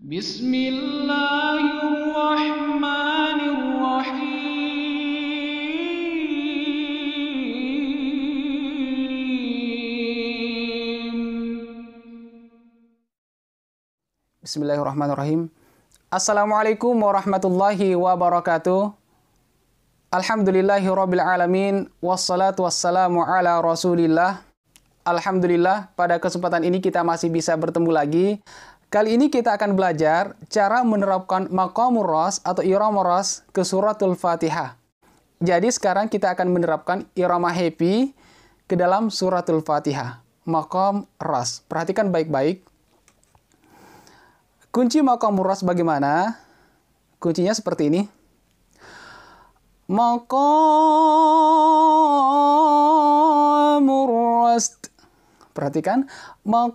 Bismillahirrahmanirrahim. Bismillahirrahmanirrahim. Assalamualaikum warahmatullahi wabarakatuh. Alhamdulillahirabbil alamin wassalatu wassalamu ala rasulillah. Alhamdulillah pada kesempatan ini kita masih bisa bertemu lagi Kali ini kita akan belajar cara menerapkan maqamur ras atau iramur ras ke suratul Fatihah. Jadi sekarang kita akan menerapkan irama happy ke dalam suratul Fatihah. Maqam ras. Perhatikan baik-baik. Kunci maqamur ras bagaimana? Kuncinya seperti ini. Maqamur ras perhatikan maqamur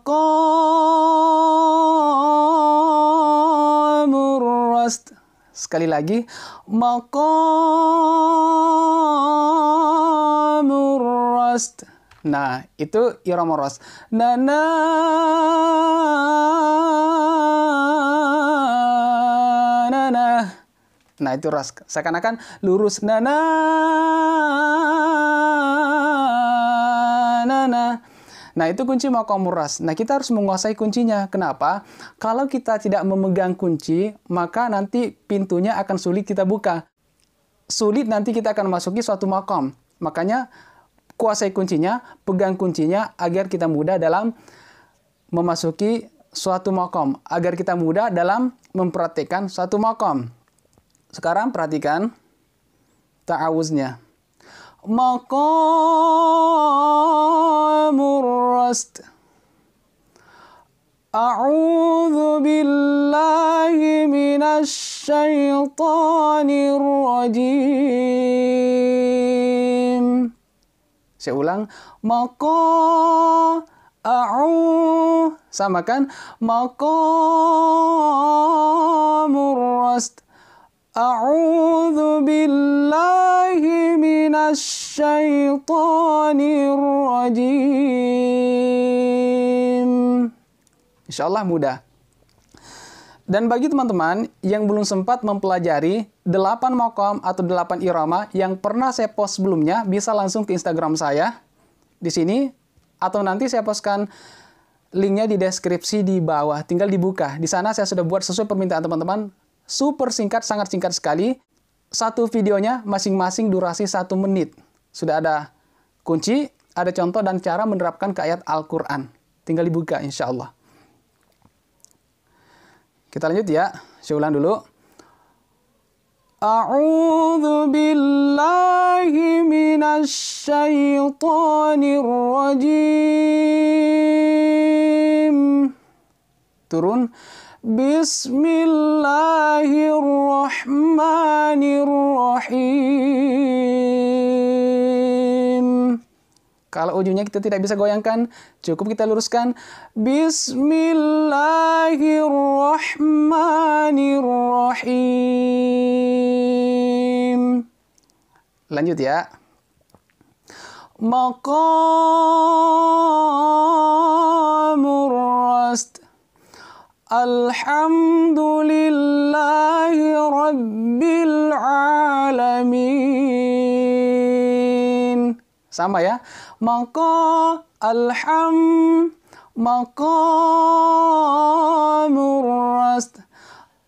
rast sekali lagi maqamur rast nah itu iramur rast na na na na nah itu ras seakan-akan lurus na na na na Nah, itu kunci makomuras. Nah, kita harus menguasai kuncinya. Kenapa? Kalau kita tidak memegang kunci, maka nanti pintunya akan sulit kita buka. Sulit nanti kita akan masuki suatu makom. Makanya, kuasai kuncinya, pegang kuncinya agar kita mudah dalam memasuki suatu makom. Agar kita mudah dalam mempraktikkan suatu makom. Sekarang perhatikan ta'awuznya. مقام الرست أعوذ بالله من الشيطان الرجيم سأقولان مقام أعو سامكان مقام الرست أعوذ بالله الشيطان الرجيم Insya Allah mudah. Dan bagi teman-teman yang belum sempat mempelajari 8 mokom atau 8 irama yang pernah saya post sebelumnya, bisa langsung ke Instagram saya di sini atau nanti saya postkan linknya di deskripsi di bawah. Tinggal dibuka. Di sana saya sudah buat sesuai permintaan teman-teman. Super singkat, sangat singkat sekali satu videonya masing-masing durasi satu menit. Sudah ada kunci, ada contoh dan cara menerapkan ke ayat Al-Quran. Tinggal dibuka insya Allah. Kita lanjut ya, saya ulang dulu. A'udzu billahi من الشيطان turun Bismillahirrahmanirrahim. kalau ujungnya kita tidak bisa goyangkan, cukup kita luruskan. Bismillahirrahmanirrahim. Lanjut ya. Maqam Alhamdulillahi Rabbil Alamin. Sama ya. Maka alham maqam rast.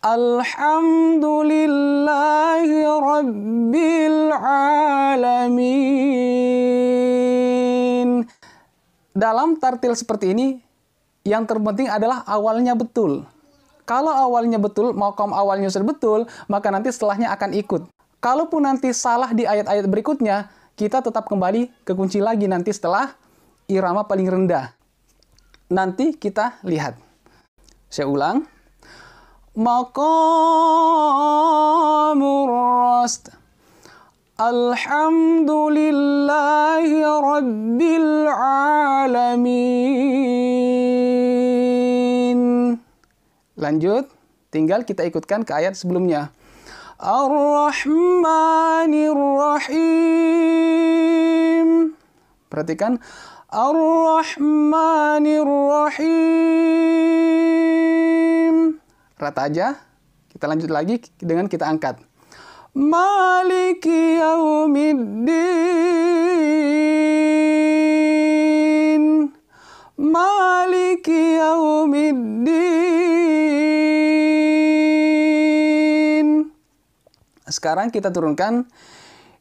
Alhamdulillahi Rabbil Alamin. Dalam tartil seperti ini, yang terpenting adalah awalnya betul. Kalau awalnya betul, mau kaum awalnya betul, maka nanti setelahnya akan ikut. Kalaupun nanti salah di ayat-ayat berikutnya, kita tetap kembali ke kunci lagi nanti setelah irama paling rendah. Nanti kita lihat. Saya ulang. Maqamur rast. Alhamdulillahi rabbil alamin. Lanjut, tinggal kita ikutkan ke ayat sebelumnya. Ar-Rahmanir-Rahim. Perhatikan Ar-Rahmanir-Rahim. Rata aja. Kita lanjut lagi dengan kita angkat. Maliki Yawmiddin. Maliki Yawmiddin. sekarang kita turunkan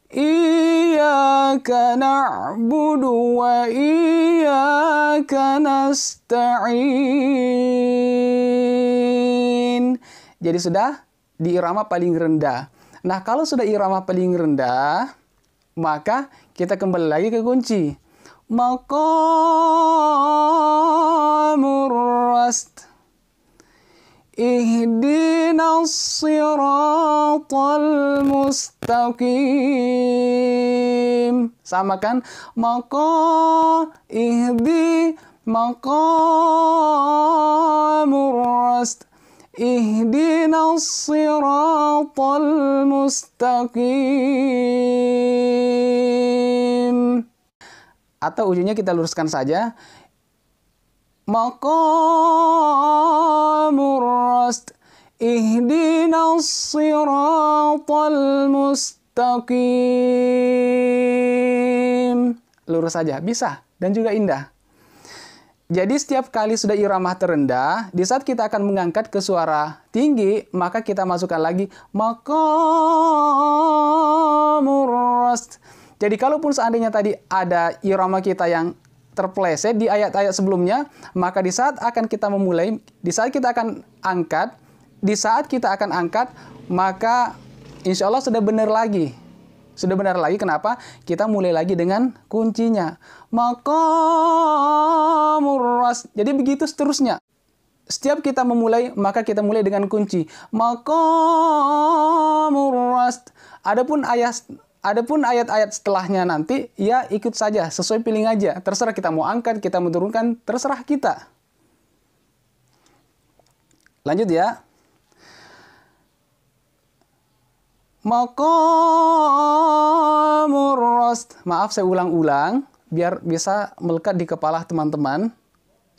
iya karena na'budu wa karena nasta'in. Jadi sudah di irama paling rendah. Nah, kalau sudah irama paling rendah, maka kita kembali lagi ke kunci. Maka siratal Mustaqim. sama kan maka ihdi maka murast ihdina siratal Mustaqim. atau ujungnya kita luruskan saja maka murast اهدنا الصراط المستقيم lurus saja bisa dan juga indah jadi setiap kali sudah irama terendah, di saat kita akan mengangkat ke suara tinggi, maka kita masukkan lagi maqamur Jadi kalaupun seandainya tadi ada irama kita yang terpleset di ayat-ayat sebelumnya, maka di saat akan kita memulai, di saat kita akan angkat, di saat kita akan angkat, maka insya Allah sudah benar lagi. Sudah benar lagi kenapa? Kita mulai lagi dengan kuncinya. Maka muras. Jadi begitu seterusnya. Setiap kita memulai, maka kita mulai dengan kunci. Maka muras. Adapun ayat Adapun ayat-ayat setelahnya nanti, ya ikut saja, sesuai pilih aja. Terserah kita mau angkat, kita menurunkan terserah kita. Lanjut ya. maqamur rost. Maaf saya ulang-ulang biar bisa melekat di kepala teman-teman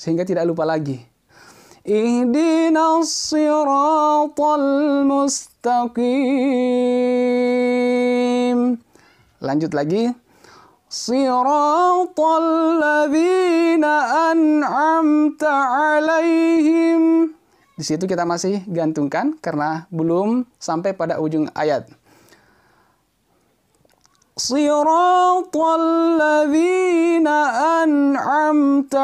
sehingga tidak lupa lagi. Ihdinas siratal mustaqim. Lanjut lagi. Siratal ladzina an'amta 'alaihim. Di situ kita masih gantungkan karena belum sampai pada ujung ayat. صراط الذين أنعمت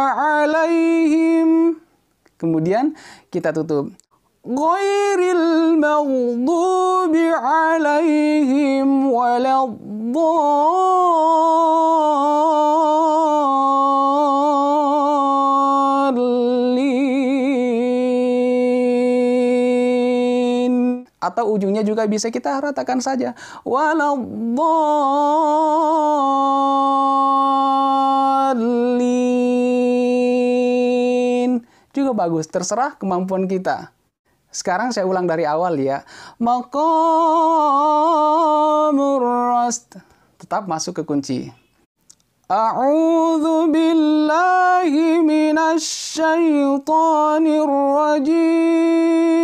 Kemudian kita tutup. المغضوب عليهم ولا waladhdallin. atau ujungnya juga bisa kita ratakan saja. Waladhalin. Juga bagus, terserah kemampuan kita. Sekarang saya ulang dari awal ya. Maqamur Tetap masuk ke kunci. A'udzu billahi minasy syaithanir rajim.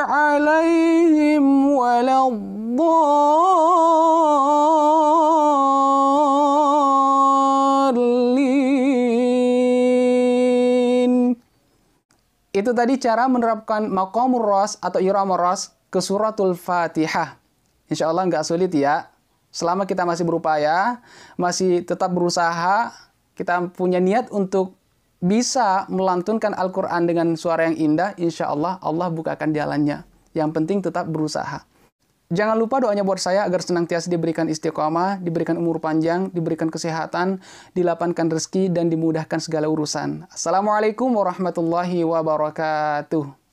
عليهم ولا الضالين Itu tadi cara menerapkan maqamur ras atau iramur ras ke suratul Fatihah. Insya Allah nggak sulit ya. Selama kita masih berupaya, masih tetap berusaha, kita punya niat untuk bisa melantunkan Al-Quran dengan suara yang indah, insya Allah Allah bukakan jalannya. Yang penting tetap berusaha. Jangan lupa doanya buat saya agar senantiasa diberikan istiqomah, diberikan umur panjang, diberikan kesehatan, dilapangkan rezeki, dan dimudahkan segala urusan. Assalamualaikum warahmatullahi wabarakatuh.